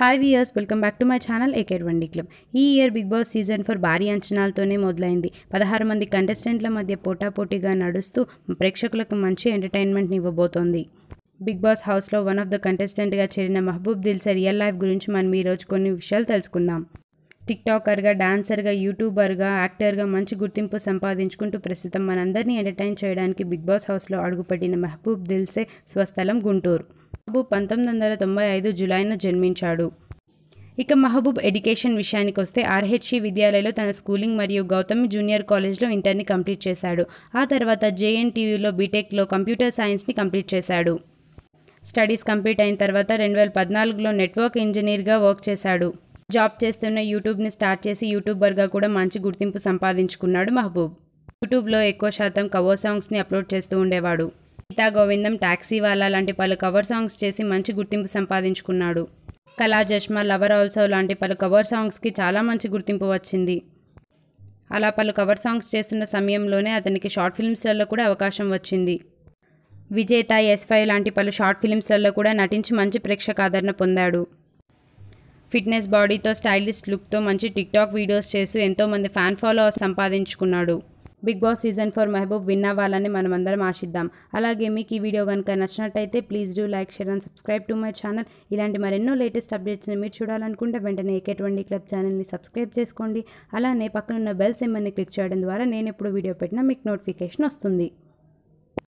hi viewers welcome back to my channel A వన్డీ club ఈ year Bigg Boss season four భారీ అంచనాలతోనే మొదలైంది పదహారు మంది కంటెస్టెంట్ల మధ్య పోటాపోటీగా నడుస్తూ ప్రేక్షకులకు మంచి ఎంటర్టైన్మెంట్ని ఇవ్వబోతోంది బిగ్ బాస్ హౌస్లో వన్ ఆఫ్ ద కంటెస్టెంట్గా చేరిన మహబూబ్ దిల్సే రియల్ లైఫ్ గురించి మనం ఈరోజు కొన్ని విషయాలు తెలుసుకుందాం టిక్ టాకర్గా డాన్సర్గా యూట్యూబర్గా యాక్టర్గా మంచి గుర్తింపు సంపాదించుకుంటూ ప్రస్తుతం మనందరినీ ఎంటర్టైన్ చేయడానికి బిగ్ బాస్ హౌస్లో అడుగుపెట్టిన మహబూబ్ దిల్సే స్వస్థలం గుంటూరు మహబూబ్ పంతొమ్మిది వందల తొంభై ఐదు జులైన జన్మించాడు ఇక మహబూబ్ ఎడ్యుకేషన్ విషయానికి వస్తే ఆర్హెచ్సి విద్యాలయంలో తన స్కూలింగ్ మరియు గౌతమి జూనియర్ కాలేజ్లో ఇంటర్ని కంప్లీట్ చేశాడు ఆ తర్వాత జేఎన్టీయూలో బీటెక్లో కంప్యూటర్ సైన్స్ని కంప్లీట్ చేశాడు స్టడీస్ కంప్లీట్ అయిన తర్వాత రెండు వేల పద్నాలుగులో నెట్వర్క్ ఇంజనీర్గా వర్క్ చేశాడు జాబ్ చేస్తున్న యూట్యూబ్ని స్టార్ట్ చేసి యూట్యూబర్గా కూడా మంచి గుర్తింపు సంపాదించుకున్నాడు మహబూబ్ యూట్యూబ్లో ఎక్కువ శాతం కవర్ సాంగ్స్ని అప్లోడ్ చేస్తూ ఉండేవాడు గీతా గోవిందం టాక్సీ వాలా లాంటి పలు కవర్ సాంగ్స్ చేసి మంచి గుర్తింపు సంపాదించుకున్నాడు కళా జష్మా లవర్ ఆల్సో లాంటి పలు కవర్ సాంగ్స్కి చాలా మంచి గుర్తింపు వచ్చింది అలా పలు కవర్ సాంగ్స్ చేస్తున్న సమయంలోనే అతనికి షార్ట్ ఫిల్మ్స్లలో కూడా అవకాశం వచ్చింది విజేత ఎస్ ఫైవ్ లాంటి పలు షార్ట్ ఫిల్మ్స్లలో కూడా నటించి మంచి ప్రేక్షక ఆదరణ పొందాడు ఫిట్నెస్ బాడీతో స్టైలిష్ లుక్తో మంచి టిక్టాక్ వీడియోస్ చేస్తూ ఎంతోమంది ఫ్యాన్ ఫాలోవర్స్ సంపాదించుకున్నాడు Bigg Boss season four Mehaboob win అవ్వాలని అందరం ఆశిద్దాం అలాగే మీకు ఈ వీడియో కనుక నచ్చినట్టయితే please do like share and subscribe to my channel ఇలాంటి మరెన్నో లేటెస్ట్ అప్డేట్స్ని మీరు చూడాలనుకుంటే వెంటనే ఏకే ట్వంటీ క్లబ్ ఛానల్ని సబ్స్క్రైబ్ చేసుకోండి అలానే పక్కనున్న బెల్ సింబల్ని క్లిక్ చేయడం ద్వారా నేను ఎప్పుడు వీడియో పెట్టినా మీకు నోటిఫికేషన్ వస్తుంది